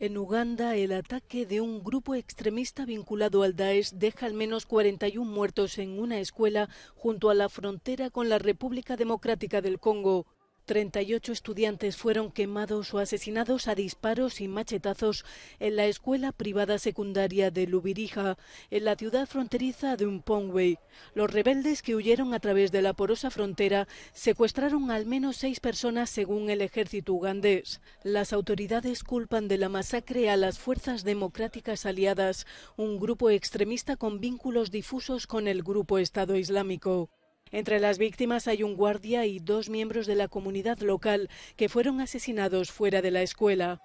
En Uganda, el ataque de un grupo extremista vinculado al Daesh deja al menos 41 muertos en una escuela junto a la frontera con la República Democrática del Congo. 38 estudiantes fueron quemados o asesinados a disparos y machetazos en la escuela privada secundaria de Lubirija, en la ciudad fronteriza de Umpongwei. Los rebeldes que huyeron a través de la porosa frontera secuestraron al menos seis personas según el ejército ugandés. Las autoridades culpan de la masacre a las fuerzas democráticas aliadas, un grupo extremista con vínculos difusos con el grupo Estado Islámico. Entre las víctimas hay un guardia y dos miembros de la comunidad local que fueron asesinados fuera de la escuela.